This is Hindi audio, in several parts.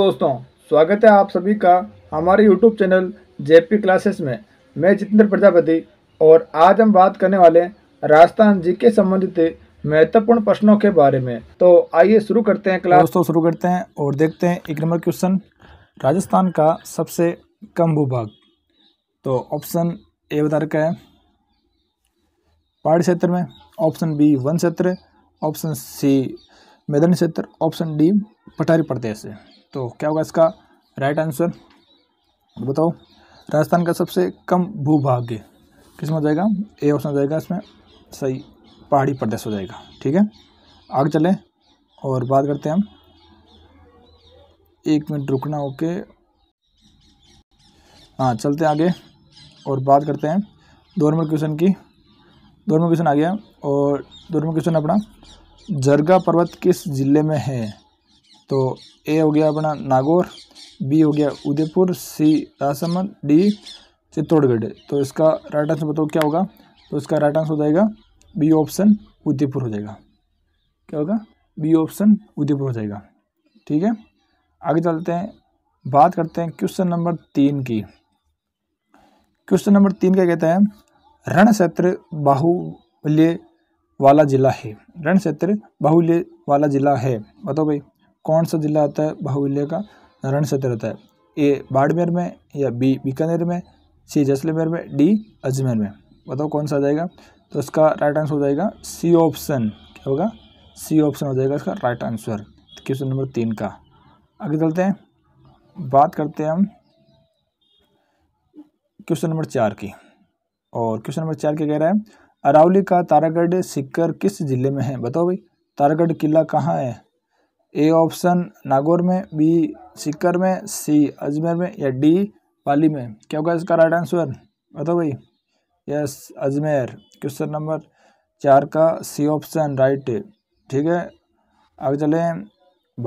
दोस्तों स्वागत है आप सभी का हमारे यूट्यूब चैनल जेपी क्लासेस में मैं जितेंद्र प्रजापति और आज हम बात करने वाले राजस्थान जी के संबंधित महत्वपूर्ण प्रश्नों के बारे में तो आइए शुरू करते हैं क्लास दोस्तों शुरू करते हैं और देखते हैं एक नंबर क्वेश्चन राजस्थान का सबसे कम भूभाग तो ऑप्शन ए बता रखा है पहाड़ी क्षेत्र में ऑप्शन बी वन क्षेत्र ऑप्शन सी मैदानी क्षेत्र ऑप्शन डी पठारी प्रदेश है तो क्या होगा इसका राइट आंसर तो बताओ राजस्थान का सबसे कम भूभाग्य किसमें हो जाएगा ए ऑप्शन हो जाएगा इसमें सही पहाड़ी प्रदेश हो जाएगा ठीक है आगे चले और बात करते हैं हम एक मिनट रुकना ओके हाँ चलते हैं आगे और बात करते हैं दो नंबर क्वेश्चन की दो नंबर क्वेश्चन आ गया और दो नंबर क्वेश्चन अपना जरगा पर्वत किस ज़िले में है तो ए हो गया अपना नागौर बी हो गया उदयपुर सी राजसमंद डी चित्तौड़गढ़ तो इसका राइट आंसर बताओ क्या होगा तो इसका राइट आंसर हो जाएगा बी ऑप्शन उदयपुर हो जाएगा क्या होगा बी ऑप्शन उदयपुर हो जाएगा ठीक है आगे चलते हैं बात करते हैं क्वेश्चन नंबर तीन की क्वेश्चन नंबर तीन क्या कहता है रण क्षेत्र बाहुल्य वाला जिला है रण क्षेत्र बाहुल्य वाला जिला है बताओ भाई कौन सा ज़िला आता है बाहुल्य का नारायण सत्य रहता है ए बाड़मेर में या बी बीकानेर में सी जैसलमेर में डी अजमेर में बताओ कौन सा आ जाएगा तो इसका राइट आंसर हो जाएगा सी ऑप्शन क्या होगा सी ऑप्शन हो जाएगा इसका राइट आंसर क्वेश्चन नंबर तीन का आगे चलते हैं बात करते हैं हम क्वेश्चन नंबर चार की और क्वेश्चन नंबर चार क्या कह रहा है अरावली का तारागढ़ सिक्कर किस जिले में है बताओ भाई तारागढ़ किला कहाँ है ए ऑप्शन नागौर में बी सिक्कर में सी अजमेर में या डी पाली में क्या होगा इसका राइट आंसर बताओ भाई यस अजमेर क्वेश्चन नंबर चार का सी ऑप्शन राइट है ठीक है आगे चलें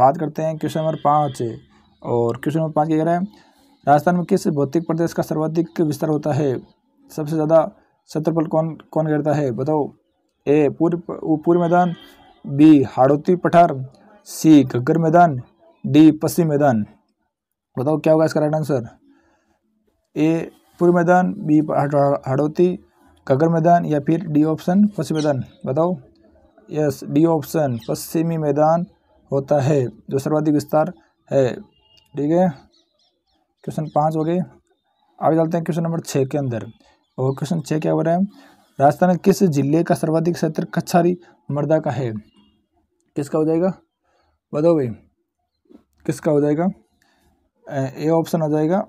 बात करते हैं क्वेश्चन नंबर पाँच और क्वेश्चन नंबर पाँच क्या कह रहा है राजस्थान में किस भौतिक प्रदेश का सर्वाधिक विस्तार होता है सबसे ज़्यादा क्षेत्रफल कौन कौन करता है बताओ ए पूर्व पूर्व मैदान बी हाड़ोती पठार सी घग्गर मैदान डी पश्चिम मैदान बताओ क्या होगा इसका राइट आंसर ए पूर्व मैदान बी हड़ौती घग्गर मैदान या फिर डी ऑप्शन पश्चिम मैदान बताओ यस डी ऑप्शन पश्चिमी मैदान होता है जो सर्वाधिक विस्तार है ठीक है क्वेश्चन पाँच हो गए आगे चलते हैं क्वेश्चन नंबर छः के अंदर और क्वेश्चन छः क्या हो रहा है राजस्थान किस जिले का सर्वाधिक क्षेत्र कच्छारी मर्दा का है किसका हो जाएगा बताओ भाई किसका हो जाएगा ए ऑप्शन हो जाएगा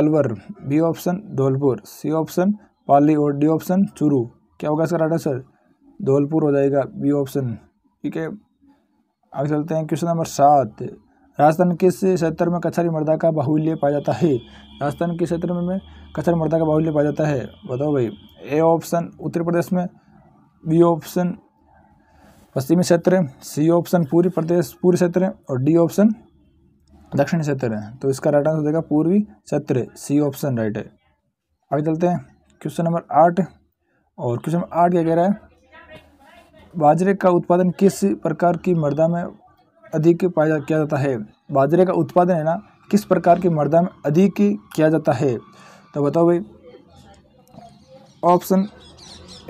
Alwar B option Dholpur C option Pali और डी ऑप्शन चूरू क्या होगा इसका राइट आंसर धौलपुर हो जाएगा बी ऑप्शन ठीक है आगे चलते हैं क्वेश्चन नंबर सात राजस्थान किस क्षेत्र में कचहरी मर्दा का बाहुल्य पाया जाता है राजस्थान किस क्षेत्र में कचहरी मर्दा का बाहुल्य पाया जाता है बताओ भाई ए ऑप्शन उत्तर प्रदेश में बी ऑप्शन पश्चिमी क्षेत्र है सी ऑप्शन पूरी प्रदेश पूर्व क्षेत्र है और डी ऑप्शन दक्षिणी क्षेत्र है तो इसका राइट आंसर देगा पूर्वी क्षेत्र सी ऑप्शन राइट है आगे चलते हैं क्वेश्चन नंबर आठ और क्वेश्चन नंबर आठ क्या कह रहा है बाजरे का उत्पादन किस प्रकार की मर्दा में अधिक पाया जा किया जाता है बाजरे का उत्पादन है ना किस प्रकार की मर्दा में अधिक किया जाता है तो बताओ भाई ऑप्शन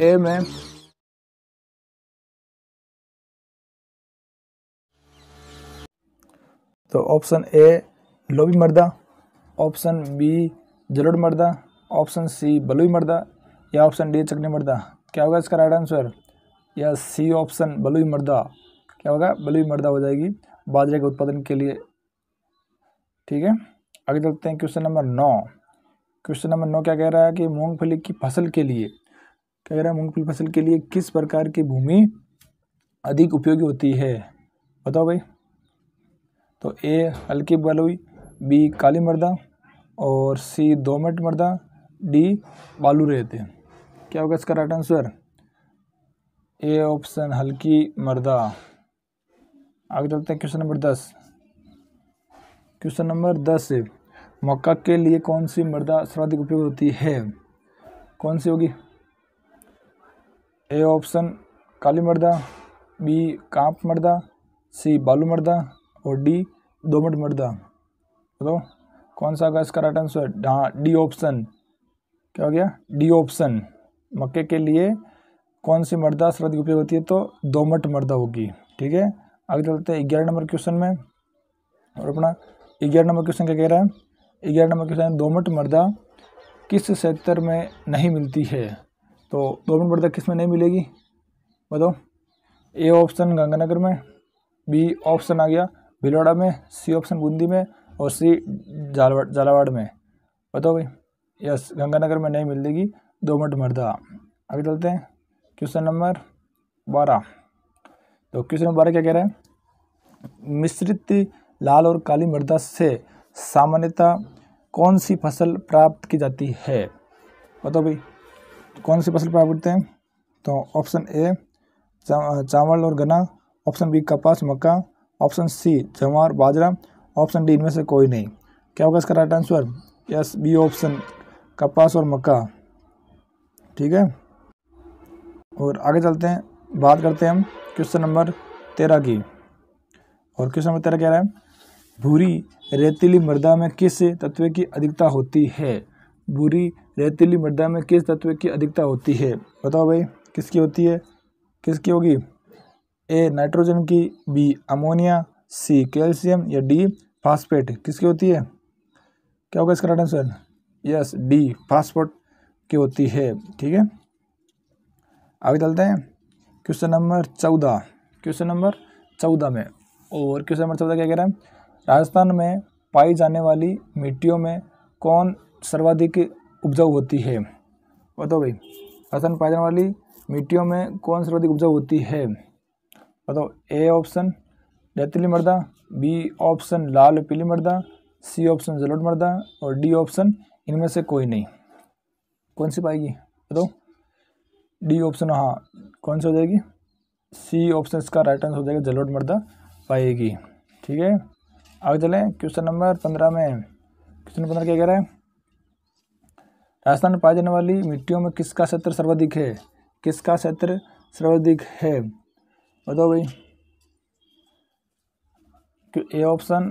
ए में तो ऑप्शन ए लोबी मर्दा ऑप्शन बी जलोड मर्दा ऑप्शन सी बलुई मर्दा या ऑप्शन डी चकनी मर्दा क्या होगा इसका राइट आंसर या सी ऑप्शन बलुई मर्दा क्या होगा बलुई मर्दा हो जाएगी बाजरे के उत्पादन के लिए ठीक है आगे चलते हैं क्वेश्चन नंबर नौ क्वेश्चन नंबर नौ क्या कह रहा है कि मूंगफली की फसल के लिए क्या कह रहा है मूंगफली फसल के लिए किस प्रकार की भूमि अधिक उपयोगी होती है बताओ भाई तो ए हल्की हुई बी काली मर्दा और सी दोमट मर्दा डी बालू रेत क्या होगा इसका राइट आंसर ए ऑप्शन हल्की मर्दा आगे चलते हैं क्वेश्चन नंबर दस क्वेश्चन नंबर दस मक्का के लिए कौन सी मर्दा सर्वाधिक उपयोग होती है कौन सी होगी ए ऑप्शन काली मर्दा बी कांप मर्दा सी बालू मर्दा और डी दोमट मृदा बताओ कौन सा होगा इसका राइट आंसर हाँ डी ऑप्शन क्या हो गया डी ऑप्शन मक्के के लिए कौन सी मर्दा शरद की उपयोग होती है तो दोमट मर्दा होगी ठीक है आगे चलते हैं ग्यारह नंबर क्वेश्चन में और अपना ग्यारह नंबर क्वेश्चन क्या कह रहा है ग्यारह नंबर क्वेश्चन दोमट मर्दा किस क्षेत्र में नहीं मिलती है तो दोमट मर्दा किस में नहीं मिलेगी बताओ ए ऑप्शन गंगानगर में बी ऑप्शन आ गया भिलवाड़ा में सी ऑप्शन बूंदी में और सी झालावाड़ झालावाड़ में बताओ भाई यस गंगानगर में नहीं मिलेगी दोमट मर्दा आगे चलते हैं क्वेश्चन नंबर बारह तो क्वेश्चन नंबर बारह क्या कह रहे हैं मिश्रित लाल और काली मृदा से सामान्यतः कौन सी फसल प्राप्त की जाती है बताओ भाई कौन सी फसल प्राप्त करते हैं तो ऑप्शन ए चा, चावल और गन्ना ऑप्शन बी कपास मक्का ऑप्शन सी जवार बाजरा ऑप्शन डी इनमें से कोई नहीं क्या होगा इसका right answer yes B option कपास और मक्का ठीक है और आगे चलते हैं बात करते हैं हम क्वेश्चन नंबर तेरह की और क्वेश्चन नंबर तेरह कह रहा है भूरी रेतीली मृदा में किस तत्व की अधिकता होती है भूरी रेतीली मृदा में किस तत्व की अधिकता होती है बताओ भाई किसकी होती है किसकी होगी ए नाइट्रोजन की बी अमोनिया सी कैल्शियम या डी फास्फेट किसकी होती है क्या होगा इसका right answer yes D phosphate की होती है ठीक है आगे चलते हैं क्वेश्चन नंबर चौदह क्वेश्चन नंबर चौदह में और क्वेश्चन नंबर चौदह क्या कह रहे हैं राजस्थान में पाई जाने वाली मिट्टियों में कौन सर्वाधिक उपजाऊ होती है बताओ भाई राजस्थान में पाई जाने वाली मिट्टियों में कौन सर्वाधिक उपजाऊ होती है बताओ ए ऑप्शन रेतीली मर्दा बी ऑप्शन लाल पीली मर्दा सी ऑप्शन जलोट मर्दा और डी ऑप्शन इनमें से कोई नहीं कौन सी पाएगी बताओ डी ऑप्शन हाँ कौन सी हो जाएगी सी ऑप्शन इसका राइट आंसर हो जाएगा जलोट मर्दा पाएगी ठीक है आगे चलें क्वेश्चन नंबर पंद्रह में क्वेश्चन पंद्रह क्या कह रहा है राजस्थान में पाए जाने वाली मिट्टियों में किसका क्षेत्र सर्वाधिक है किसका क्षेत्र सर्वाधिक है बताओ भाई क्यों ए ऑप्शन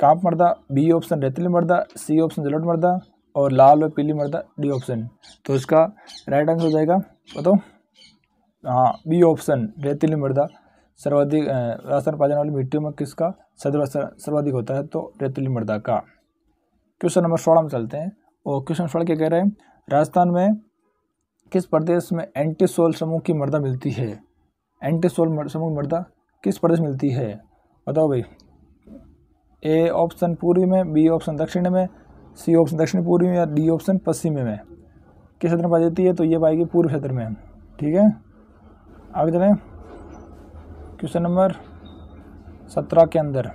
कांप मरदा बी ऑप्शन रेतली मरदा सी ऑप्शन जलोट मरदा और लाल और पीली मरदा डी ऑप्शन तो इसका राइट आंसर हो जाएगा बताओ हाँ बी ऑप्शन रेतीली मर्दा सर्वाधिक राजस्थान पाजन जाने वाली मिट्टी में किसका सर्वाधिक होता है तो रेतीली मृदा का क्वेश्चन नंबर सोलह में चलते हैं और क्वेश्चन सोलह क्या कह रहे हैं राजस्थान में किस प्रदेश में एंटी सोल समूह की मृदा मिलती है एंटी सोल समूह मृदा किस प्रदेश में मिलती है बताओ भाई ए ऑप्शन पूर्वी में बी ऑप्शन दक्षिण में सी ऑप्शन दक्षिण पूर्वी में या डी ऑप्शन पश्चिम में किस क्षेत्र में पाई जाती है तो ये पाएगी पूर्व क्षेत्र में ठीक है आगे चलें क्वेश्चन नंबर सत्रह के अंदर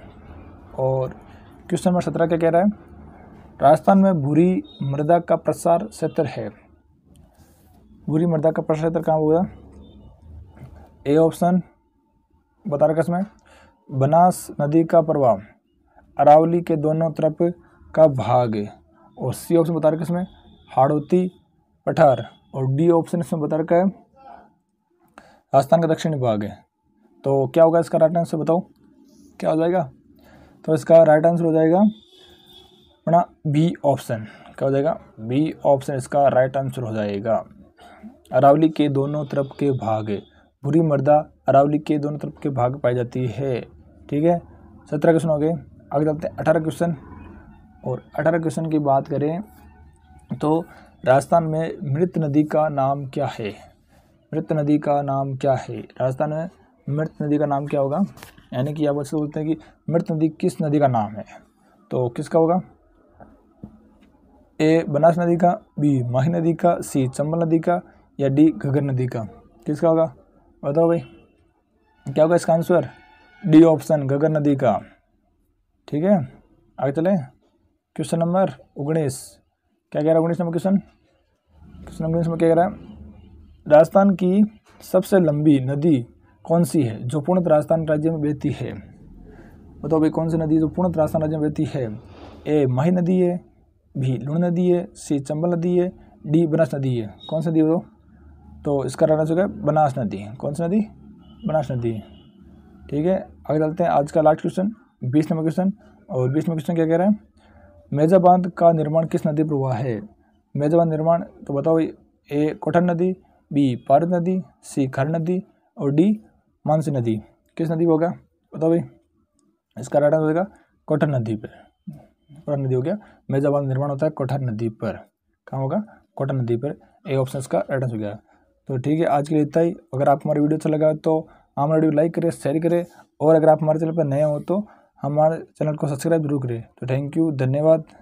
और क्वेश्चन नंबर सत्रह क्या कह रहा है राजस्थान में भूरी मृदा का प्रसार क्षेत्र है भूरी मृदा का प्रसार क्षेत्र कहाँ होगा ए ऑप्शन बता रखा इसमें बनास नदी का प्रवाह अरावली के दोनों तरफ का भाग और सी ऑप्शन बता रखा इसमें हाड़ोती पठार और डी ऑप्शन इसमें बता रखा है राजस्थान का दक्षिणी भाग है तो क्या होगा इसका राइट आंसर बताओ क्या हो जाएगा तो इसका राइट आंसर हो जाएगा अपना बी ऑप्शन क्या हो जाएगा बी ऑप्शन इसका राइट आंसर हो जाएगा अरावली के दोनों तरफ के भाग है भूरी मर्दा अरावली के दोनों तरफ के भाग पाई जाती है ठीक है सत्रह क्वेश्चन हो गए आगे चलते हैं अठारह क्वेश्चन और अठारह क्वेश्चन की बात करें तो राजस्थान में मृत नदी का नाम क्या है मृत नदी का नाम क्या है राजस्थान में मृत नदी का नाम क्या होगा यानी कि आप बच्चे बोलते हैं कि मृत नदी किस नदी का नाम है तो किसका होगा ए बनास नदी का बी माही नदी का सी चंबल नदी का या डी घगर नदी का किसका होगा बताओ तो भाई क्या होगा इसका आंसर डी ऑप्शन गगन नदी का ठीक है आगे चले क्वेश्चन नंबर उन्नीस क्या कह रहा है उन्नीस नंबर क्वेश्चन क्वेश्चन नंबर उन्नीस में क्या कह रहा है राजस्थान की सबसे लंबी नदी कौन सी है जो पूर्णत राजस्थान राज्य में बहती है बताओ भाई कौन सी नदी जो पूर्णत राजस्थान राज्य में बहती है ए माही नदी है बी लुण नदी है सी चंबल नदी है डी बनास नदी है कौन सी नदी बताओ तो इसका राइट चुका हो गया बनास नदी कौन सी नदी बनास नदी ठीक है आगे चलते हैं आज का लास्ट क्वेश्चन बीस नंबर क्वेश्चन और बीस नंबर क्वेश्चन क्या कह रहे हैं मेजा बांध का निर्माण किस नदी पर हुआ है मेजा बांध निर्माण तो बताओ ए कोठन नदी बी पारद नदी सी खर नदी और डी मानसी नदी किस नदी पर होगा बताओ भाई इसका राइट आंसर होगा कोठन नदी पर कोठन नदी हो गया मेजा बांध निर्माण होता है कोठन नदी पर कहाँ होगा कोठन नदी पर ए ऑप्शन इसका राइट आंसर हो गया तो ठीक है आज के लिए इतना ही अगर आप हमारे वीडियो अच्छा लगा तो हमारा वीडियो लाइक करें शेयर करें और अगर आप हमारे चैनल पर नए हो तो हमारे चैनल को सब्सक्राइब जरूर करें तो थैंक यू धन्यवाद